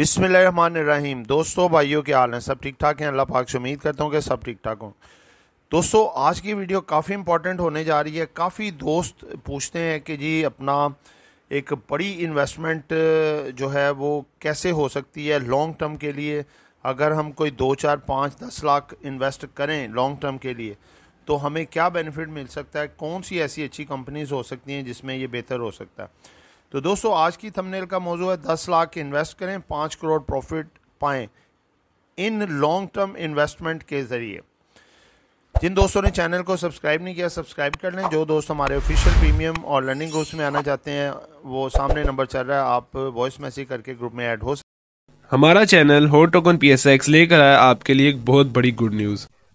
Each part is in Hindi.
बिसमीम दोस्तों भाइयों के हाल हैं सब ठीक ठाक हैं अल्लाह पाक से उम्मीद करता हूँ कि सब ठीक ठाक हों दोस्तों आज की वीडियो काफ़ी इंपॉर्टेंट होने जा रही है काफ़ी दोस्त पूछते हैं कि जी अपना एक बड़ी इन्वेस्टमेंट जो है वो कैसे हो सकती है लॉन्ग टर्म के लिए अगर हम कोई दो चार पाँच दस लाख इन्वेस्ट करें लॉन्ग टर्म के लिए तो हमें क्या बेनिफिट मिल सकता है कौन सी ऐसी अच्छी कंपनीज हो सकती हैं जिसमें ये बेहतर हो सकता है तो दोस्तों आज की थंबनेल का मौजू है दस लाख इन्वेस्ट करें पाँच करोड़ प्रॉफिट पाएं इन लॉन्ग टर्म इन्वेस्टमेंट के ज़रिए जिन दोस्तों ने चैनल को सब्सक्राइब नहीं किया सब्सक्राइब कर लें जो दोस्त हमारे ऑफिशियल प्रीमियम और लर्निंग ग्रुप्स में आना चाहते हैं वो सामने नंबर चल रहा है आप वॉइस मैसेज करके ग्रुप में ऐड हो सकते हमारा चैनल हो टोकन पी लेकर आया आपके लिए एक बहुत बड़ी गुड न्यूज़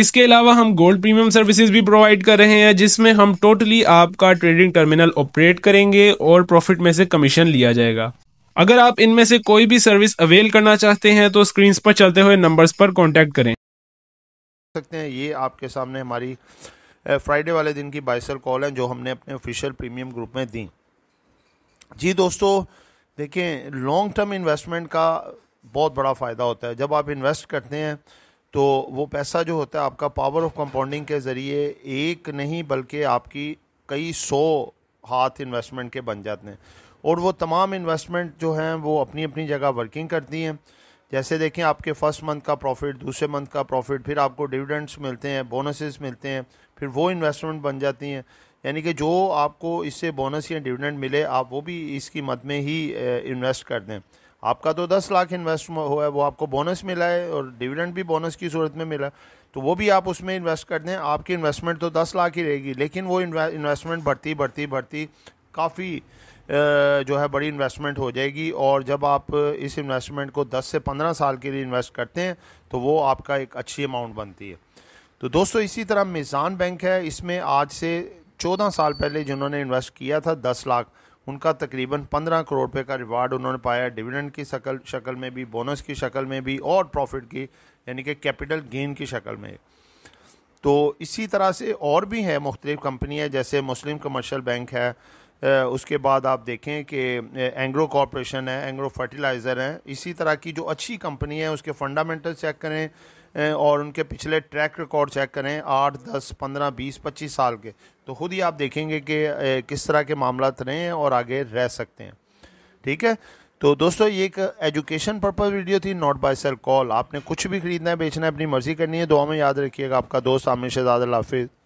इसके अलावा हम गोल्ड प्रीमियम सर्विसेज भी प्रोवाइड कर रहे हैं जिसमें हम टोटली आपका ट्रेडिंग टर्मिनल ऑपरेट करेंगे और प्रॉफिट में से कमीशन लिया जाएगा अगर आप इनमें से कोई भी सर्विस अवेल करना चाहते हैं तो स्क्रीन पर चलते हुए नंबर्स पर कॉन्टेक्ट करें सकते हैं ये आपके सामने हमारी फ्राइडे वाले दिन की बाइसल कॉल है जो हमने अपने ऑफिशियल प्रीमियम ग्रुप में दी जी दोस्तों देखें लॉन्ग टर्म इन्वेस्टमेंट का बहुत बड़ा फ़ायदा होता है जब आप इन्वेस्ट करते हैं तो वो पैसा जो होता है आपका पावर ऑफ कंपाउंडिंग के ज़रिए एक नहीं बल्कि आपकी कई सौ हाथ इन्वेस्टमेंट के बन जाते हैं और वो तमाम इन्वेस्टमेंट जो हैं वो अपनी अपनी जगह वर्किंग करती हैं जैसे देखें आपके फर्स्ट मंथ का प्रॉफिट दूसरे मंथ का प्रॉफिट फिर आपको डिविडेंड्स मिलते हैं बोनसेस मिलते हैं फिर वो इन्वेस्टमेंट बन जाती हैं यानी कि जो आपको इससे बोनस या डिविडेंड मिले आप वो भी इसकी मद में ही इन्वेस्ट कर दें आपका तो दस लाख इन्वेस्ट हुआ है वो आपको बोनस मिला है और डिविडेंड भी बोनस की सूरत में मिला तो वो भी आप उसमें इन्वेस्ट कर दें आपकी इन्वेस्टमेंट तो दस लाख ही रहेगी लेकिन वो इन्वेस्टमेंट बढ़ती बढ़ती बढ़ती काफ़ी जो है बड़ी इन्वेस्टमेंट हो जाएगी और जब आप इस इन्वेस्टमेंट को 10 से 15 साल के लिए इन्वेस्ट करते हैं तो वो आपका एक अच्छी अमाउंट बनती है तो दोस्तों इसी तरह मिज़ान बैंक है इसमें आज से 14 साल पहले जिन्होंने इन्वेस्ट किया था 10 लाख उनका तकरीबन 15 करोड़ रुपये का रिवार्ड उन्होंने पाया डिविडेंड की शकल शक्ल में भी बोनस की शक्ल में भी और प्रॉफिट की यानी कि कैपिटल गेन की शक्ल में तो इसी तरह से और भी है मुख्तलिफ़ है जैसे मुस्लिम कमर्शल बैंक है उसके बाद आप देखें कि एंग्रो कॉरपोरेशन है एंग्रो फर्टिलाइज़र है इसी तरह की जो अच्छी कंपनी है उसके फंडामेंटल चेक करें और उनके पिछले ट्रैक रिकॉर्ड चेक करें आठ दस पंद्रह बीस पच्चीस साल के तो खुद ही आप देखेंगे कि किस तरह के मामला रहे हैं और आगे रह सकते हैं ठीक है तो दोस्तों ये एक एजुकेशन पर्पज़ वीडियो थी नॉट बाय सेल कॉल आपने कुछ भी खरीदना है बेचना है अपनी मर्ज़ी करनी है दुआ में याद रखिएगा आपका दोस्त आमिर शहजाद हाफिज़